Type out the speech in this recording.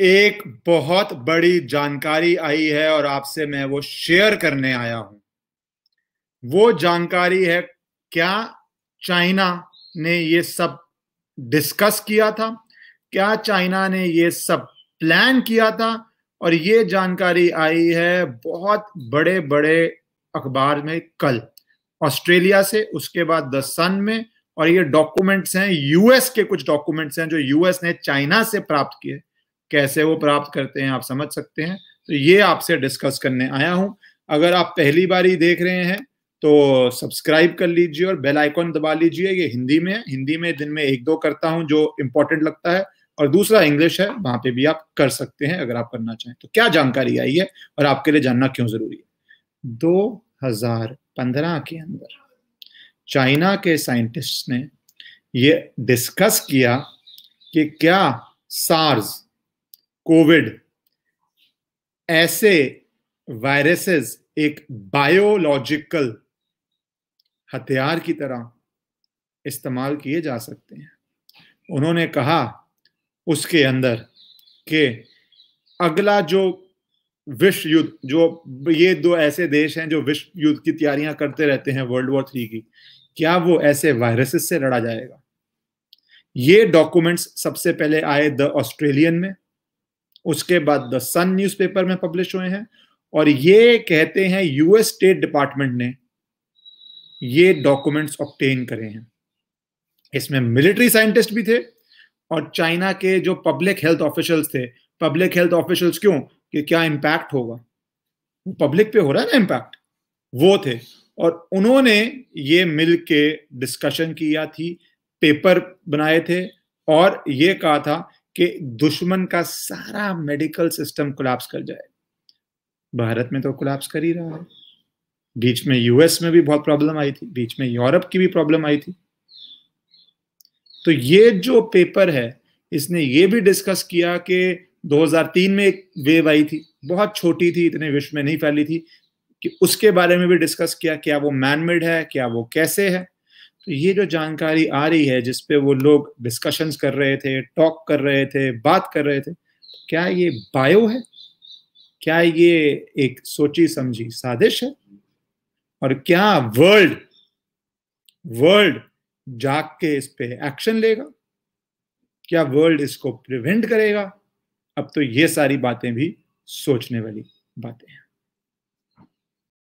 एक बहुत बड़ी जानकारी आई है और आपसे मैं वो शेयर करने आया हूं वो जानकारी है क्या चाइना ने ये सब डिस्कस किया था क्या चाइना ने ये सब प्लान किया था और ये जानकारी आई है बहुत बड़े बड़े अखबार में कल ऑस्ट्रेलिया से उसके बाद द सन में और ये डॉक्यूमेंट्स हैं यूएस के कुछ डॉक्यूमेंट्स हैं जो यूएस ने चाइना से प्राप्त किए कैसे वो प्राप्त करते हैं आप समझ सकते हैं तो ये आपसे डिस्कस करने आया हूं अगर आप पहली बार ही देख रहे हैं तो सब्सक्राइब कर लीजिए और बेल आइकॉन दबा लीजिए ये हिंदी में हिंदी में दिन में एक दो करता हूं जो इंपॉर्टेंट लगता है और दूसरा इंग्लिश है वहां पे भी आप कर सकते हैं अगर आप करना चाहें तो क्या जानकारी आई है और आपके लिए जानना क्यों जरूरी है 2015 के अंदर चाइना के साइंटिस्ट ने ये डिस्कस किया कि क्या सार्स कोविड ऐसे वायरसेस एक बायोलॉजिकल हथियार की तरह इस्तेमाल किए जा सकते हैं उन्होंने कहा उसके अंदर कि अगला जो विश्व युद्ध जो ये दो ऐसे देश हैं जो विश्व युद्ध की तैयारियां करते रहते हैं वर्ल्ड वॉर थ्री की क्या वो ऐसे वायरसेस से लड़ा जाएगा ये डॉक्यूमेंट्स सबसे पहले आए द ऑस्ट्रेलियन में उसके बाद द सन न्यूज़पेपर में पब्लिश हुए हैं और ये कहते हैं यूएस स्टेट डिपार्टमेंट ने ये डॉक्यूमेंट्स ऑप्टेन करे हैं इसमें मिलिट्री साइंटिस्ट भी थे और चाइना के जो पब्लिक हेल्थ ऑफिशियल्स थे पब्लिक हेल्थ ऑफिशियल्स क्यों कि क्या इम्पैक्ट होगा पब्लिक पे हो रहा है ना इम्पैक्ट वो थे और उन्होंने ये मिल के डिस्कशन किया थी पेपर बनाए थे और ये कहा था कि दुश्मन का सारा मेडिकल सिस्टम कोलैप्स कर जाए भारत में तो कोलैप्स कर ही रहा है बीच में यूएस में भी बहुत प्रॉब्लम आई थी बीच में यूरोप की भी प्रॉब्लम आई थी तो ये जो पेपर है इसने ये भी डिस्कस किया कि 2003 में एक वेव आई थी बहुत छोटी थी इतने विश्व में नहीं फैली थी कि उसके बारे में भी डिस्कस किया क्या वो मैनमेड है क्या वो कैसे है तो ये जो जानकारी आ रही है जिसपे वो लोग डिस्कशंस कर रहे थे टॉक कर रहे थे बात कर रहे थे क्या ये बायो है क्या ये एक सोची समझी साजिश है और क्या वर्ल्ड वर्ल्ड जाग के इस पे एक्शन लेगा क्या वर्ल्ड इसको प्रिवेंट करेगा अब तो ये सारी बातें भी सोचने वाली बातें हैं